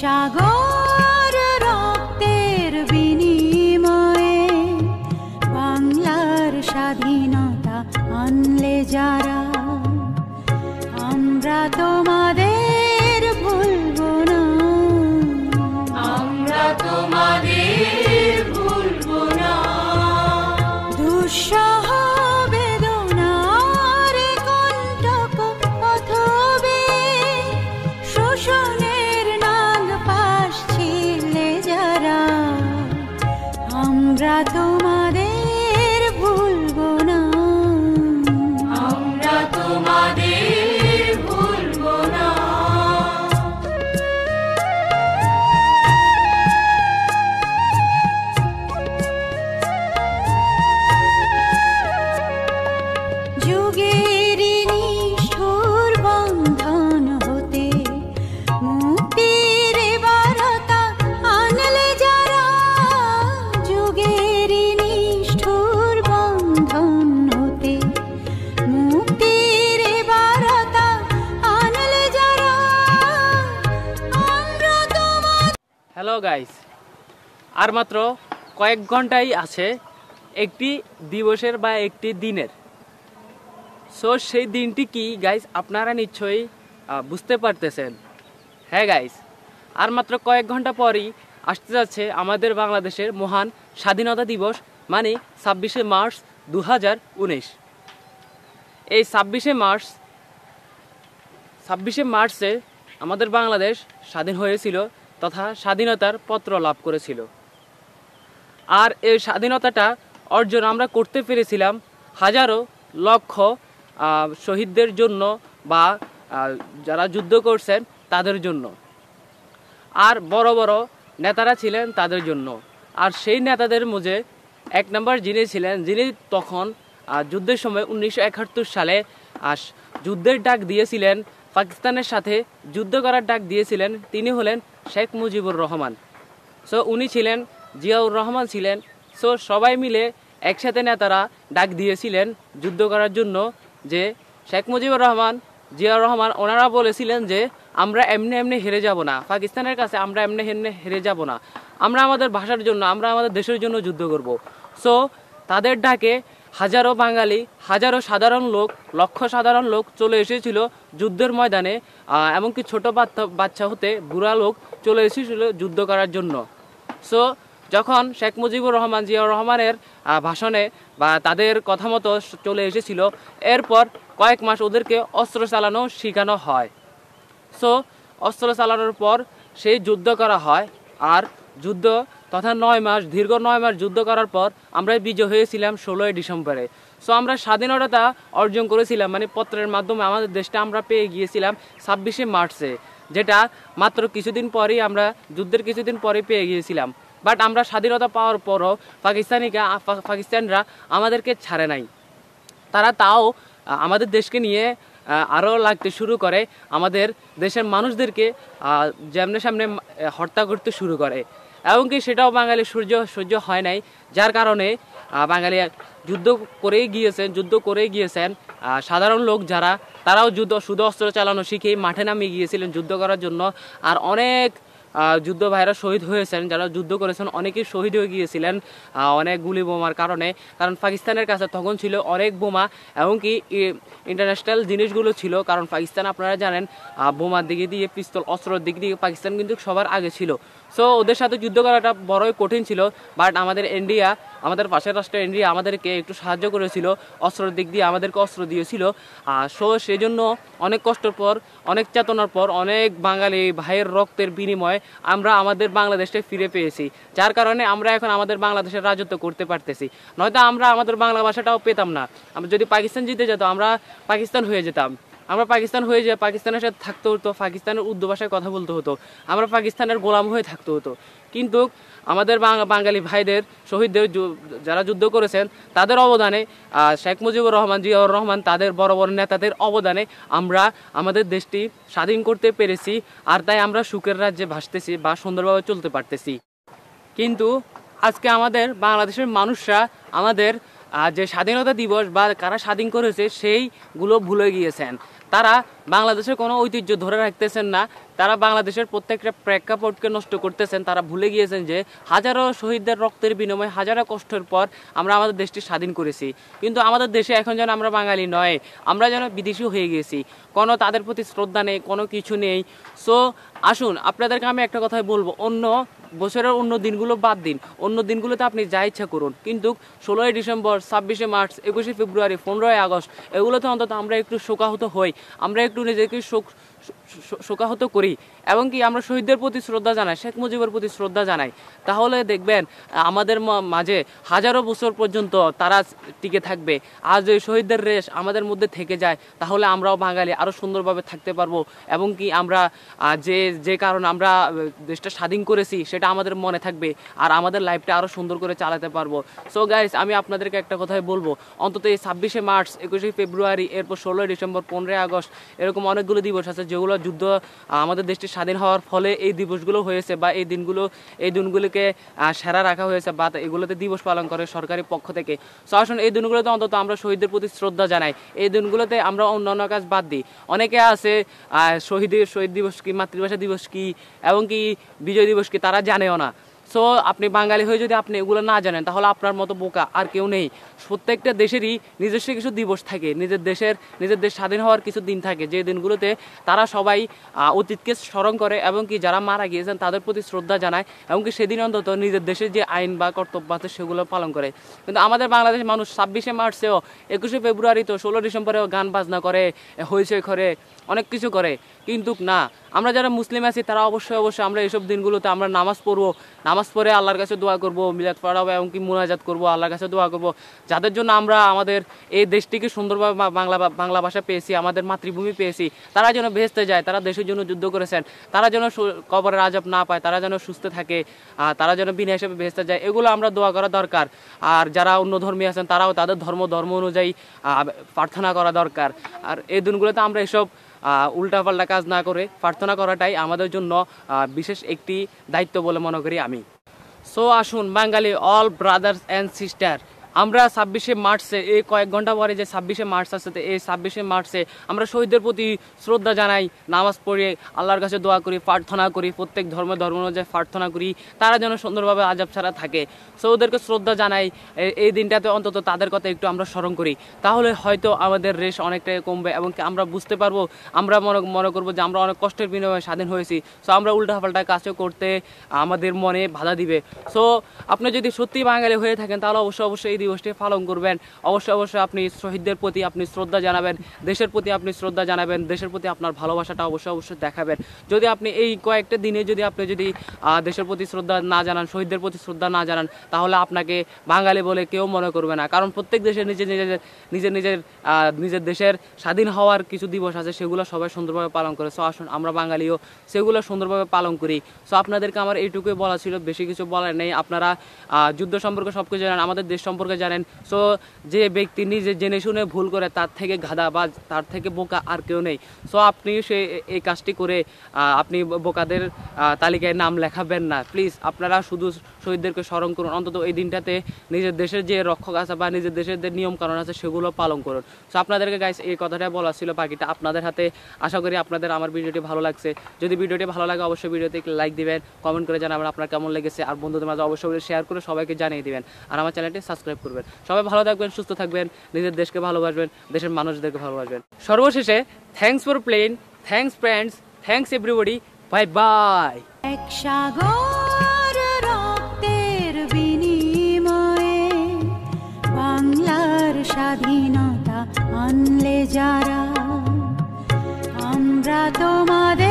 Shago! Hello guys আর মাত্র কয়েক ঘন্টাই আছে একটি দিবসের বা একটি দিনের সো সেই দিনটি কি গাইস আপনারা নিশ্চয়ই বুঝতে পারতেছেন হ্যাঁ গাইস আর মাত্র কয়েক ঘন্টা পরই আসতে যাচ্ছে আমাদের বাংলাদেশের মহান স্বাধীনতা দিবস মানে ছাব্বিশে মার্চ দু এই ছাব্বিশে মার্চ ছাব্বিশে মার্চে আমাদের বাংলাদেশ স্বাধীন হয়েছিল তথা স্বাধীনতার পত্র লাভ করেছিল আর এই স্বাধীনতাটা অর্জন আমরা করতে পেরেছিলাম হাজারো লক্ষ শহীদদের জন্য বা যারা যুদ্ধ করছেন তাদের জন্য আর বড় বড় নেতারা ছিলেন তাদের জন্য আর সেই নেতাদের মধ্যে এক নম্বর যিনি ছিলেন যিনি তখন যুদ্ধের সময় উনিশশো সালে যুদ্ধের ডাক দিয়েছিলেন পাকিস্তানের সাথে যুদ্ধ করার ডাক দিয়েছিলেন তিনি হলেন শেখ মুজিবুর রহমান সো উনি ছিলেন জিয়াউর রহমান ছিলেন সো সবাই মিলে একসাথে নেতারা ডাক দিয়েছিলেন যুদ্ধ করার জন্য যে শেখ মুজিবুর রহমান জিয়াউর রহমান ওনারা বলেছিলেন যে আমরা এমনি এমনি হেরে যাব না পাকিস্তানের কাছে আমরা এমনি এমনি হেরে যাব না আমরা আমাদের ভাষার জন্য আমরা আমাদের দেশের জন্য যুদ্ধ করব সো তাদের ডাকে হাজারো বাঙালি হাজারো সাধারণ লোক লক্ষ সাধারণ লোক চলে এসেছিল যুদ্ধের ময়দানে এমনকি ছোট বাচ্চা হতে বুড়া লোক চলে এসেছিল যুদ্ধ করার জন্য সো যখন শেখ মুজিবুর রহমান জিয়াউর রহমানের ভাষণে বা তাদের কথা মতো চলে এসেছিল এরপর কয়েক মাস ওদেরকে অস্ত্র চালানো শেখানো হয় সো অস্ত্র চালানোর পর সেই যুদ্ধ করা হয় আর যুদ্ধ তথা নয় মাস দীর্ঘ নয় মাস যুদ্ধ করার পর আমরা বিজয় হয়েছিলাম ষোলোই ডিসেম্বরে সো আমরা স্বাধীনতা অর্জন করেছিলাম মানে পত্রের মাধ্যমে আমাদের দেশটা আমরা পেয়ে গিয়েছিলাম ছাব্বিশে মার্চে যেটা মাত্র কিছুদিন পরেই আমরা যুদ্ধের কিছুদিন পরে পেয়ে গিয়েছিলাম বাট আমরা স্বাধীনতা পাওয়ার পরও পাকিস্তানিকে পাকিস্তানরা আমাদেরকে ছাড়ে নাই তারা তাও আমাদের দেশকে নিয়ে আরও লাগতে শুরু করে আমাদের দেশের মানুষদেরকে যেমনে সামনে হত্যা করতে শুরু করে এমনকি সেটাও বাঙালি সূর্য সহ্য হয় নাই যার কারণে বাঙালি যুদ্ধ করেই গিয়েছেন যুদ্ধ করেই গিয়েছেন সাধারণ লোক যারা তারাও যুদ্ধ শুধু অস্ত্র চালানো শিখেই মাঠে নামিয়ে গিয়েছিলেন যুদ্ধ করার জন্য আর অনেক যুদ্ধ ভাইরা শহীদ হয়েছেন যারা যুদ্ধ করেছেন অনেকেই শহীদ হয়ে গিয়েছিলেন অনেক গুলি বোমার কারণে কারণ পাকিস্তানের কাছে তখন ছিল অনেক বোমা এমনকি ইন্টারন্যাশনাল জিনিসগুলো ছিল কারণ পাকিস্তান আপনারা জানেন বোমার দিকে দিয়ে পিস্তল অস্ত্রের দিক দিয়ে পাকিস্তান কিন্তু সবার আগে ছিল সো ওদের সাথে যুদ্ধ করাটা বড়ই কঠিন ছিল বাট আমাদের ইন্ডিয়া আমাদের পাশের রাষ্ট্র এনডিএ আমাদেরকে একটু সাহায্য করেছিল অস্ত্রের দিক দিয়ে আমাদেরকে অস্ত্র দিয়েছিল আর সো সেই জন্য অনেক কষ্টের পর অনেক চেতনার পর অনেক বাঙালি ভাইয়ের রক্তের বিনিময়ে আমরা আমাদের বাংলাদেশে ফিরে পেয়েছি যার কারণে আমরা এখন আমাদের বাংলাদেশের রাজত্ব করতে পারতেছি নয়তো আমরা আমাদের বাংলা ভাষাটাও পেতাম না আমরা যদি পাকিস্তান জিতে যেত আমরা পাকিস্তান হয়ে যেতাম আমরা পাকিস্তান হয়ে যে পাকিস্তানের সাথে থাকতে হতো পাকিস্তানের উর্দু ভাষায় কথা বলতে হতো আমরা পাকিস্তানের গোলাম হয়ে থাকতে হতো কিন্তু আমাদের বাঙালি ভাইদের শহীদদের যারা যুদ্ধ করেছেন তাদের অবদানে শেখ মুজিবুর রহমান জিয়াউর রহমান তাদের বড় বড় নেতাদের অবদানে আমরা আমাদের দেশটি স্বাধীন করতে পেরেছি আর তাই আমরা সুখের রাজ্যে ভাসতেছি বা সুন্দরভাবে চলতে পারতেছি কিন্তু আজকে আমাদের বাংলাদেশের মানুষরা আমাদের যে স্বাধীনতা দিবস বা কারা স্বাধীন করেছে সেইগুলো ভুলে গিয়েছেন তারা বাংলাদেশের কোনো ঐতিহ্য ধরে রাখতেছেন না তারা বাংলাদেশের প্রত্যেকটা প্রেক্ষাপটকে নষ্ট করতেছেন তারা ভুলে গিয়েছেন যে হাজারো শহীদদের রক্তের বিনিময়ে হাজারো কষ্টের পর আমরা আমাদের দেশটি স্বাধীন করেছি কিন্তু আমাদের দেশে এখন যেন আমরা বাঙালি নয় আমরা যেন বিদেশি হয়ে গেছি কোনো তাদের প্রতি শ্রদ্ধা নেই কোনো কিছু নেই সো আসুন আপনাদেরকে আমি একটা কথাই বলবো অন্য বছরের অন্য দিনগুলো বাদ দিন অন্য দিনগুলোতে আপনি যা ইচ্ছা করুন কিন্তু ষোলোই ডিসেম্বর ছাব্বিশে মার্চ একুশে ফেব্রুয়ারি পনেরোই আগস্ট এগুলোতে অন্তত আমরা একটু শোকাহত হই আমরা একটু নিজেকে শোক শোকাহত করি এবং কি আমরা শহীদদের প্রতি শ্রদ্ধা জানাই শেখ মুজিবের প্রতি শ্রদ্ধা জানাই তাহলে দেখবেন আমাদের মাঝে হাজারো বছর পর্যন্ত তারা টিকে থাকবে আজ ওই শহীদদের রেশ আমাদের মধ্যে থেকে যায় তাহলে আমরাও বাঙালি আরও সুন্দরভাবে থাকতে পারবো এবং কি আমরা যে যে কারণ আমরা দেশটা স্বাধীন করেছি সে এটা আমাদের মনে থাকবে আর আমাদের লাইফটা আরও সুন্দর করে চালাতে পারবো সো গাইস আমি আপনাদেরকে একটা কথাই বলবো অন্তত এই ছাব্বিশে মার্চ একুশে ফেব্রুয়ারি এরপর ষোলোই ডিসেম্বর পনেরোই আগস্ট এরকম অনেকগুলো দিবস আছে যেগুলো যুদ্ধ আমাদের দেশটি স্বাধীন হওয়ার ফলে এই দিবসগুলো হয়েছে বা এই দিনগুলো এই দিনগুলিকে সেরা রাখা হয়েছে বা এগুলোতে দিবস পালন করে সরকারি পক্ষ থেকে সো আসুন এই দিনগুলোতে অন্তত আমরা শহীদদের প্রতি শ্রদ্ধা জানাই এই দিনগুলোতে আমরা অন্যান্য কাজ বাদ দিই অনেকে আছে শহীদের শহীদ দিবস কি মাতৃভাষা দিবস কি এবং কি বিজয় দিবস কি তারা জানেও না সো আপনি বাঙালি হয়ে যদি আপনি এগুলো না জানেন তাহলে আপনার মতো বোকা আর কেউ নেই প্রত্যেকটা দেশেরই নিজস্ব কিছু দিবস থাকে নিজের দেশের নিজের দেশ স্বাধীন হওয়ার কিছু দিন থাকে যে দিনগুলোতে তারা সবাই অতীতকে স্মরণ করে এবং কি যারা মারা গিয়েছেন তাদের প্রতি শ্রদ্ধা জানায় এবং কি সেদিন অন্তত নিজের দেশের যে আইন বা কর্তব্য আছে সেগুলো পালন করে কিন্তু আমাদের বাংলাদেশ মানুষ ছাব্বিশে মার্চেও একুশে ফেব্রুয়ারি তো ষোলো ডিসেম্বরেও গান বাজনা করে হইচই করে অনেক কিছু করে কিন্তু না আমরা যারা মুসলিম আছি তারা অবশ্যই অবশ্যই আমরা এইসব দিনগুলোতে আমরা নামাজ পড়বো নামাজ পড়ে আল্লাহর কাছে দোয়া করবো মিলাদ পড়াবো এবং কি মোনাজাত করবো আল্লাহর কাছে দোয়া করব যাদের জন্য আমরা আমাদের এই দেশটিকে সুন্দরভাবে বাংলা বাংলা ভাষা পেয়েছি আমাদের মাতৃভূমি পেয়েছি তারা যেন ভেস্তে যায় তারা দেশের জন্য যুদ্ধ করেছেন তারা যেন কবরের আজব না পায় তারা যেন সুস্থ থাকে তারা যেন বিনা হিসেবে ভেস্তে যায় এগুলো আমরা দোয়া করা দরকার আর যারা অন্য ধর্মী আছেন তারাও তাদের ধর্ম ধর্ম অনুযায়ী প্রার্থনা করা দরকার আর এই দিনগুলোতে আমরা এসব উল্টাপাল্টা কাজ না করে প্রার্থনা করাটাই আমাদের জন্য বিশেষ একটি দায়িত্ব বলে মনে করি আমি সো আসুন Bangali all brothers and sister আমরা ছাব্বিশে মার্চে এই কয়েক ঘন্টা পরে যে ছাব্বিশে মার্চ আসছে এই ছাব্বিশে মার্চে আমরা শহীদদের প্রতি শ্রদ্ধা জানাই নামাজ পড়ে আল্লাহর কাছে দোয়া করি প্রার্থনা করি প্রত্যেক ধর্ম ধর্ম অনুযায়ী প্রার্থনা করি তারা যেন সুন্দরভাবে আজাব ছাড়া থাকে সো ওদেরকে শ্রদ্ধা জানাই এই দিনটাতে অন্তত তাদের কথা একটু আমরা স্মরণ করি তাহলে হয়তো আমাদের রেশ অনেকটাই কমবে এবং আমরা বুঝতে পারবো আমরা মনে মনে করবো যে আমরা অনেক কষ্টের বিনিময়ে স্বাধীন হয়েছি সো আমরা উল্টাপাল্টা কাজও করতে আমাদের মনে বাধা দিবে সো আপনি যদি সত্যি বাঙালি হয়ে থাকেন তাহলে অবশ্যই অবশ্যই দিবসটি পালন করবেন অবশ্যই অবশ্যই আপনি শহীদদের প্রতি আপনি শ্রদ্ধা জানাবেন দেশের প্রতি আপনি শ্রদ্ধা জানাবেন দেশের প্রতি আপনার ভালোবাসাটা অবশ্যই অবশ্যই দেখাবেন যদি আপনি এই কয়েকটা দিনে যদি আপনি যদি দেশের প্রতি শ্রদ্ধা না জানান শহীদদের প্রতি শ্রদ্ধা না জানান তাহলে আপনাকে বাঙালি বলে কেউ মনে করবে না কারণ প্রত্যেক দেশের নিজের নিজের নিজের নিজের নিজের দেশের স্বাধীন হওয়ার কিছু দিবস আছে সেগুলো সবাই সুন্দরভাবে পালন করে সো আসুন আমরা বাঙালিও সেগুলো সুন্দরভাবে পালন করি সো আপনাদেরকে আমার এইটুকুই বলা ছিল বেশি কিছু বলার নেই আপনারা যুদ্ধ সম্পর্কে সব কিছু জানান আমাদের দেশ সম্পর্কে সম্পর্কে জানেন সো যে ব্যক্তি নিজে জেনে শুনে ভুল করে তার থেকে গাধা বা তার থেকে বোকা আর কেউ নেই সো আপনি সে এই কাজটি করে আপনি বোকাদের তালিকায় নাম লেখাবেন না প্লিজ আপনারা শুধু শহীদদেরকে স্মরণ করুন অন্তত এই দিনটাতে নিজের দেশের যে রক্ষক আছে বা নিজের দেশের যে নিয়মকানুন আছে সেগুলো পালন করুন সো আপনাদেরকে গাইস এই কথাটা বলা ছিল বাকিটা আপনাদের হাতে আশা করি আপনাদের আমার ভিডিওটি ভালো লাগছে যদি ভিডিওটি ভালো লাগে অবশ্যই ভিডিওতে লাইক দিবেন কমেন্ট করে জানাবেন আপনার কেমন লেগেছে আর বন্ধুদের মাঝে অবশ্যই শেয়ার করে সবাইকে জানিয়ে দিবেন আর আমার চ্যানেলটি সাবস্ক্রাইব সাবস্ক্রাইব করবেন সবাই ভালো থাকবেন সুস্থ থাকবেন নিজের দেশকে ভালোবাসবেন দেশের মানুষদেরকে ভালোবাসবেন সর্বশেষে thanks for plain thanks friends thanks everybody bye bye স্বাধীনতা আনলে যারা আমরা তোমাদের